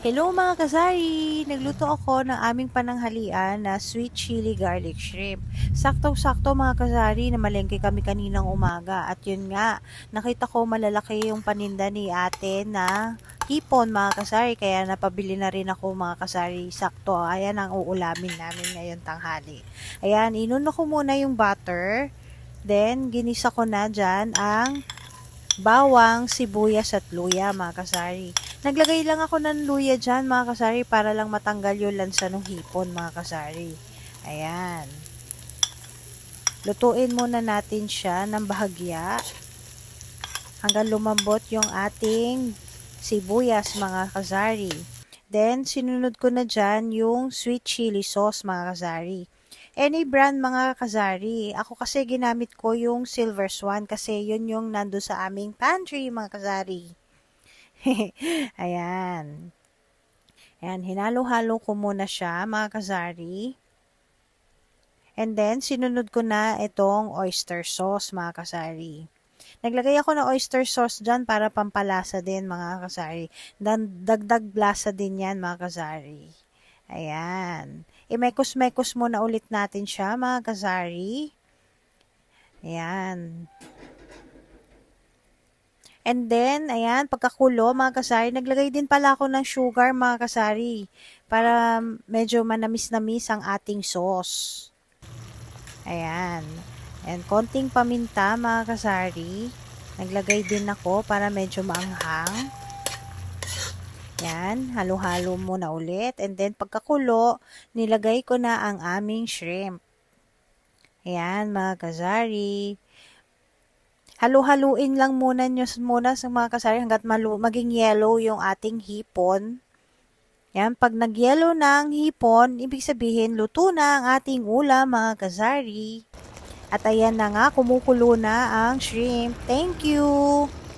Hello mga kasari! Nagluto ako ng aming pananghalian na sweet chili garlic shrimp. Saktong-sakto mga kasari na malengke kami kaninang umaga. At yun nga, nakita ko malalaki yung paninda ni ate na hipon mga kasari. Kaya napabili na rin ako mga kasari. Sakto, ayan ang uulamin namin ngayon tanghali. Ayan, inuno ko muna yung butter. Then, ginisa ko na dyan ang bawang, sibuyas at luya mga kasari. Naglagay lang ako ng luya dyan, mga kasari, para lang matanggal yung lansa ng hipon, mga kasari. Ayan. Lutuin muna natin siya ng bahagya hanggang lumambot yung ating sibuyas, mga kasari. Then, sinunod ko na dyan yung sweet chili sauce, mga kasari. Any brand, mga kasari. Ako kasi ginamit ko yung Silver Swan kasi yun yung nando sa aming pantry, mga kasari. Ayan. Ayan, hinalo-halo ko muna siya, mga kasari. And then, sinunod ko na itong oyster sauce, mga kasari. Naglagay ako ng oyster sauce dyan para pampalasa din, mga kasari. Dan, dagdag lasa din yan, mga kasari. Ayan. Imekos-mekos muna ulit natin siya, mga kasari. Ayan. And then, ayan, pagkakulo, mga kasari, naglagay din pala ako ng sugar, mga kasari, para medyo manamis-namis ang ating sauce. Ayan. And konting paminta, mga kasari. Naglagay din ako para medyo maanghang. Yan, halo-halo muna ulit. And then, pagkakulo, nilagay ko na ang aming shrimp. Ayan, mga kasari. Halu-haluin lang muna nyo muna sa mga kasari hanggat malu- maging yellow yung ating hipon. Yan, pag nag-yellow na ang hipon, ibig sabihin luto na ang ating ulam mga kasari. At ayan na nga, kumukulo na ang shrimp. Thank you!